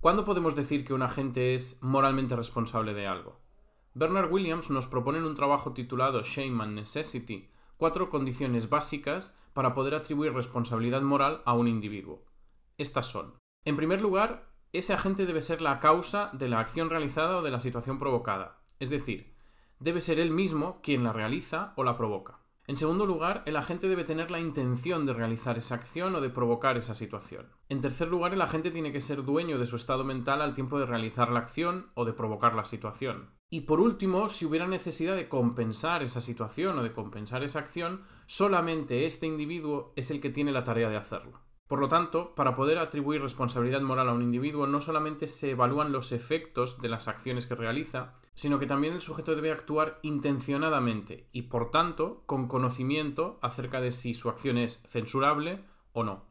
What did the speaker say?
¿Cuándo podemos decir que un agente es moralmente responsable de algo? Bernard Williams nos propone en un trabajo titulado Shame and Necessity cuatro condiciones básicas para poder atribuir responsabilidad moral a un individuo. Estas son. En primer lugar, ese agente debe ser la causa de la acción realizada o de la situación provocada, es decir, debe ser él mismo quien la realiza o la provoca. En segundo lugar, el agente debe tener la intención de realizar esa acción o de provocar esa situación. En tercer lugar, el agente tiene que ser dueño de su estado mental al tiempo de realizar la acción o de provocar la situación. Y por último, si hubiera necesidad de compensar esa situación o de compensar esa acción, solamente este individuo es el que tiene la tarea de hacerlo. Por lo tanto, para poder atribuir responsabilidad moral a un individuo no solamente se evalúan los efectos de las acciones que realiza, sino que también el sujeto debe actuar intencionadamente y, por tanto, con conocimiento acerca de si su acción es censurable o no.